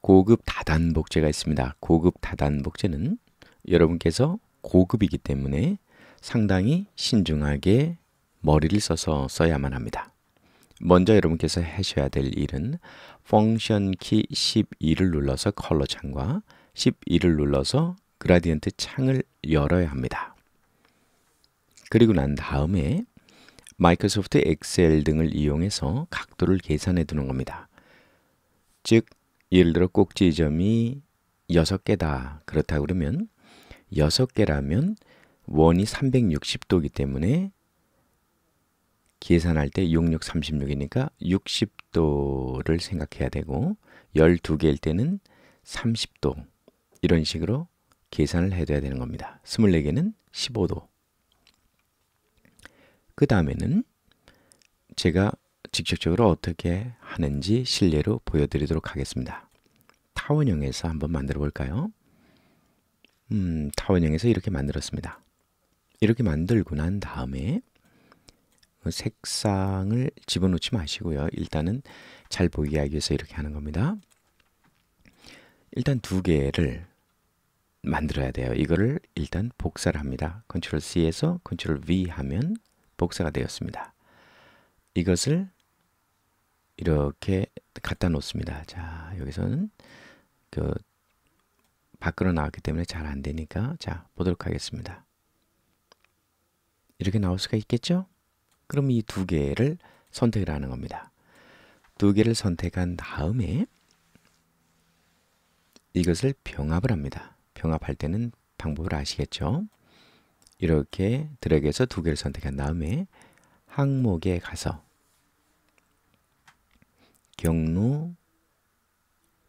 고급 다단복제가 있습니다. 고급 다단복제는 여러분께서 고급이기 때문에 상당히 신중하게 머리를 써서 써야만 합니다. 먼저 여러분께서 하셔야 될 일은 펑션 키 12를 눌러서 컬러 창과 12를 눌러서 그라디언트 창을 열어야 합니다. 그리고 난 다음에 마이크로소프트 엑셀 등을 이용해서 각도를 계산해 두는 겁니다. 즉 예를 들어 꼭지점이 6개다. 그렇다 그러면 6개라면 원이 360도이기 때문에 계산할 때 6636이니까 60도를 생각해야 되고 12개일 때는 30도 이런 식으로 계산을 해둬야 되는 겁니다. 24개는 15도 그 다음에는 제가 직접적으로 어떻게 하는지 실례로 보여드리도록 하겠습니다. 타원형에서 한번 만들어 볼까요? 음, 타원형에서 이렇게 만들었습니다. 이렇게 만들고 난 다음에 뭐 색상을 집어넣지 마시고요. 일단은 잘 보이게 하기 위해서 이렇게 하는 겁니다. 일단 두 개를 만들어야 돼요. 이거를 일단 복사를 합니다. 컨트롤 C에서 컨트롤 V 하면 복사가 되었습니다. 이것을 이렇게 갖다 놓습니다. 자, 여기서는 그 밖으로 나왔기 때문에 잘 안 되니까 자, 보도록 하겠습니다. 이렇게 나올 수가 있겠죠? 그럼 이 두 개를 선택을 하는 겁니다. 두 개를 선택한 다음에 이것을 병합을 합니다. 병합할 때는 방법을 아시겠죠? 이렇게 드래그해서 두 개를 선택한 다음에 항목에 가서 경로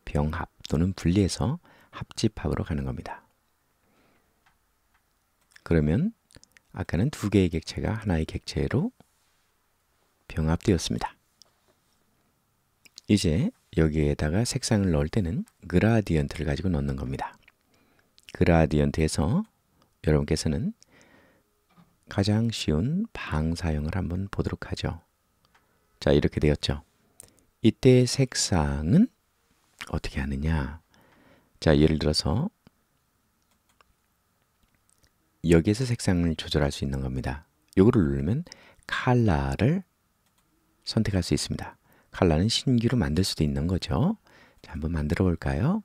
병합 또는 분리해서 합집합으로 가는 겁니다. 그러면 아까는 두 개의 객체가 하나의 객체로 병합되었습니다. 이제 여기에다가 색상을 넣을 때는 그라디언트를 가지고 넣는 겁니다. 그라디언트에서 여러분께서는 가장 쉬운 방사형을 한번 보도록 하죠. 자, 이렇게 되었죠. 이때의 색상은 어떻게 하느냐? 자, 예를 들어서 여기에서 색상을 조절할 수 있는 겁니다. 이거를 누르면 칼라를 선택할 수 있습니다. 칼라는 신규로 만들 수도 있는 거죠. 자, 한번 만들어 볼까요?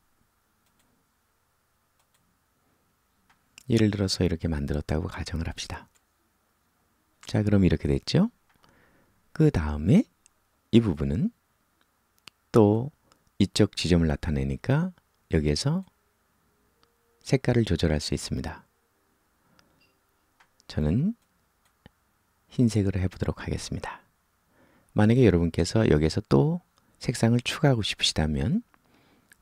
예를 들어서 이렇게 만들었다고 가정을 합시다. 자, 그럼 이렇게 됐죠? 그 다음에 이 부분은 또 이쪽 지점을 나타내니까 여기에서 색깔을 조절할 수 있습니다. 저는 흰색으로 해보도록 하겠습니다. 만약에 여러분께서 여기에서 또 색상을 추가하고 싶으시다면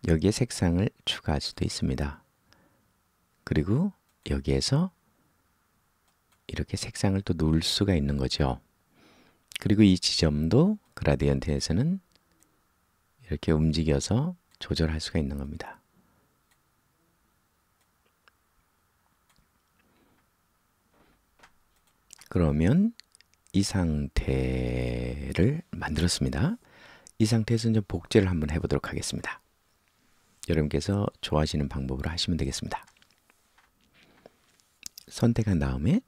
여기에 색상을 추가할 수도 있습니다. 그리고 여기에서 이렇게 색상을 또 놓을 수가 있는 거죠. 그리고 이 지점도 그라디언트에서는 이렇게 움직여서 조절할 수가 있는 겁니다. 그러면 이 상태를 만들었습니다. 이 상태에서 좀 복제를 한번 해보도록 하겠습니다. 여러분께서 좋아하시는 방법으로 하시면 되겠습니다. 선택한 다음에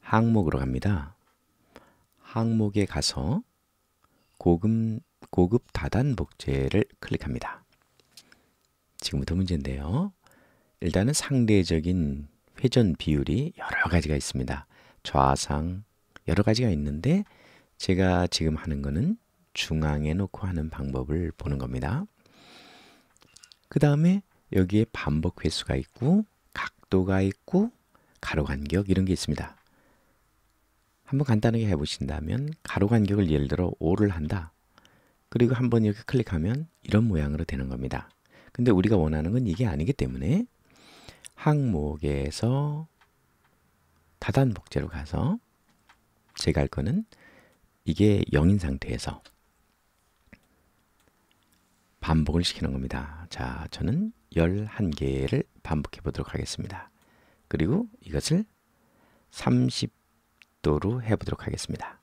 항목으로 갑니다. 항목에 가서 고급, 고급 다단 복제를 클릭합니다. 지금부터 문제인데요. 일단은 상대적인 회전 비율이 여러 가지가 있습니다. 좌상, 여러 가지가 있는데 제가 지금 하는 거는 중앙에 놓고 하는 방법을 보는 겁니다. 그 다음에 여기에 반복 횟수가 있고 각도가 있고 가로 간격 이런 게 있습니다. 한번 간단하게 해보신다면 가로 간격을 예를 들어 5를 한다. 그리고 한번 이렇게 클릭하면 이런 모양으로 되는 겁니다. 근데 우리가 원하는 건 이게 아니기 때문에 항목에서 다단 복제로 가서 제가 할 거는 이게 0인 상태에서 반복을 시키는 겁니다. 자, 저는 11개를 반복해 보도록 하겠습니다. 그리고 이것을 30 또로 해보도록 하겠습니다.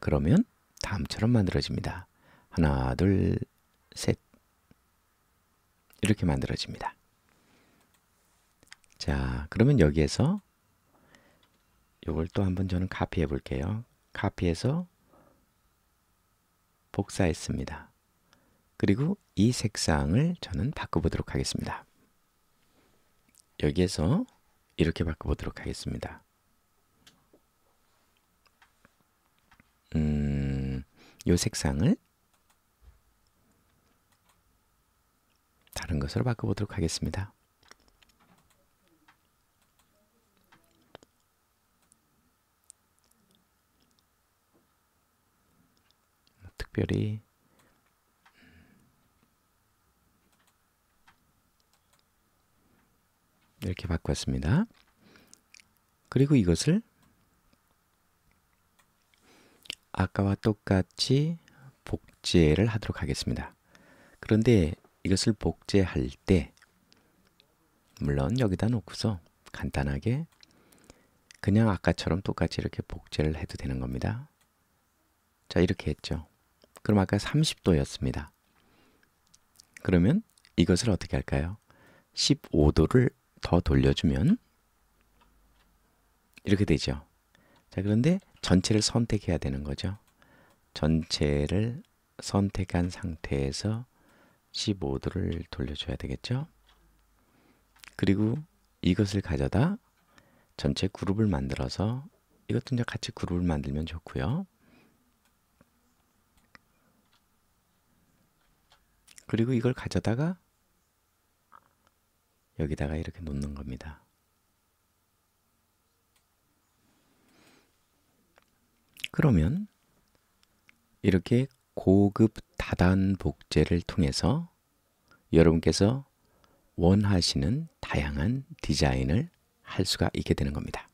그러면 다음처럼 만들어집니다. 하나, 둘, 셋. 이렇게 만들어집니다. 자, 그러면 여기에서 이걸 또 한번 저는 카피해 볼게요. 카피해서 복사했습니다. 그리고 이 색상을 저는 바꿔보도록 하겠습니다. 여기에서 이렇게 바꿔보도록 하겠습니다. 음, 요 색상을 다른 것으로 바꿔보도록 하겠습니다. 특별히 이렇게 바꿨습니다. 그리고 이것을 아까와 똑같이 복제를 하도록 하겠습니다. 그런데 이것을 복제할 때 물론 여기다 놓고서 간단하게 그냥 아까처럼 똑같이 이렇게 복제를 해도 되는 겁니다. 자 이렇게 했죠. 그럼 아까 30도였습니다. 그러면 이것을 어떻게 할까요? 15도를 더 돌려주면 이렇게 되죠. 자, 그런데 전체를 선택해야 되는 거죠. 전체를 선택한 상태에서 15도를 돌려줘야 되겠죠. 그리고 이것을 가져다 전체 그룹을 만들어서 이것도 이제 같이 그룹을 만들면 좋고요. 그리고 이걸 가져다가 여기다가 이렇게 놓는 겁니다. 그러면 이렇게 고급 다단 복제를 통해서 여러분께서 원하시는 다양한 디자인을 할 수가 있게 되는 겁니다.